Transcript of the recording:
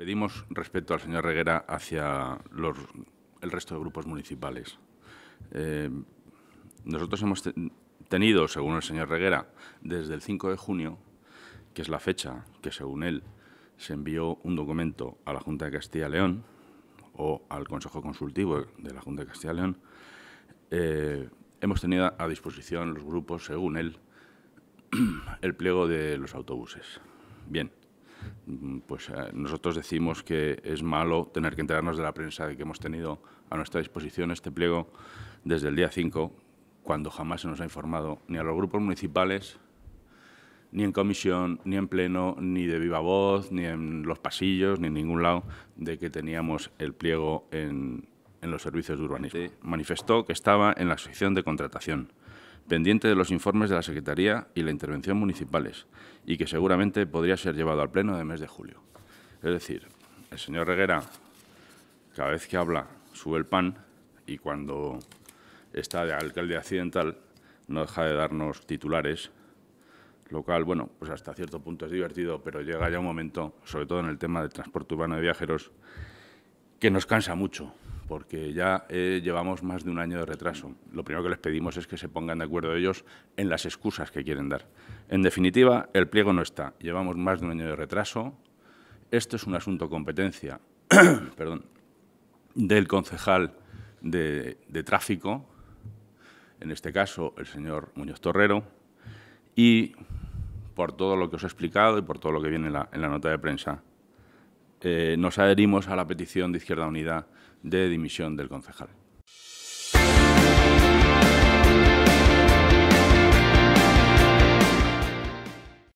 Pedimos respeto al señor Reguera hacia el resto de grupos municipales. Eh, nosotros hemos tenido, según el señor Reguera, desde el 5 de junio, que es la fecha que, según él, se envió un documento a la Junta de Castilla León o al Consejo Consultivo de la Junta de Castilla León, eh, hemos tenido a disposición los grupos, según él, el pliego de los autobuses. Bien, Mm, pues eh, nosotros decimos que es malo tener que enterarnos de la prensa de que hemos tenido a nuestra disposición este pliego desde el día 5, cuando jamás se nos ha informado ni a los grupos municipales, ni en comisión, ni en pleno, ni de viva voz, ni en los pasillos, ni en ningún lado, de que teníamos el pliego en, en los servicios de urbanismo. Manifestó que estaba en la sección de contratación pendiente de los informes de la Secretaría y la intervención municipales, y que seguramente podría ser llevado al Pleno de mes de julio. Es decir, el señor Reguera, cada vez que habla, sube el pan, y cuando está de alcalde accidental, no deja de darnos titulares, lo cual, bueno, pues hasta cierto punto es divertido, pero llega ya un momento, sobre todo en el tema del transporte urbano de viajeros, que nos cansa mucho, porque ya eh, llevamos más de un año de retraso. Lo primero que les pedimos es que se pongan de acuerdo ellos en las excusas que quieren dar. En definitiva, el pliego no está. Llevamos más de un año de retraso. Esto es un asunto competencia perdón, del concejal de, tráfico, en este caso el señor Muñoz Torrero, y por todo lo que os he explicado y por todo lo que viene en la nota de prensa. Eh, nos adherimos a la petición de Izquierda Unida de dimisión del concejal.